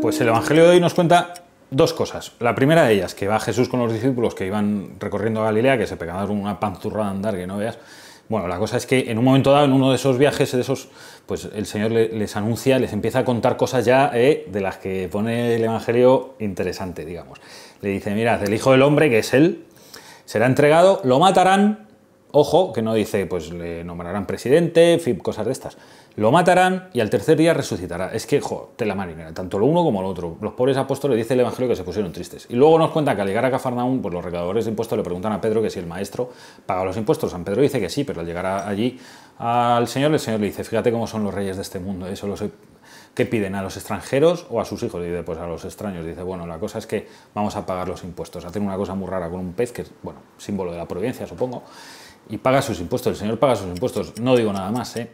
Pues el Evangelio de hoy nos cuenta dos cosas. La primera de ellas, que va Jesús con los discípulos que iban recorriendo Galilea, que se pegaron una panzurrada de andar que no veas. Bueno, la cosa es que en un momento dado, en uno de esos viajes, esos, pues el Señor les anuncia, les empieza a contar cosas ya eh, de las que pone el Evangelio interesante, digamos. Le dice, mirad, el Hijo del Hombre, que es Él, será entregado, lo matarán, Ojo, que no dice, pues le nombrarán presidente, cosas de estas. Lo matarán y al tercer día resucitará. Es que, jo, te la marinera, tanto lo uno como lo otro. Los pobres apóstoles dice el Evangelio que se pusieron tristes. Y luego nos cuenta que al llegar a Cafarnaún, pues los recaudadores de impuestos le preguntan a Pedro que si el maestro paga los impuestos. San Pedro dice que sí, pero al llegar allí al Señor, el Señor le dice, fíjate cómo son los reyes de este mundo, eso lo sé, ¿Qué piden? ¿A los extranjeros o a sus hijos? y después pues a los extraños. Dice, bueno, la cosa es que vamos a pagar los impuestos. Hacen una cosa muy rara con un pez, que es, bueno, símbolo de la providencia, supongo y paga sus impuestos. El señor paga sus impuestos. No digo nada más, ¿eh?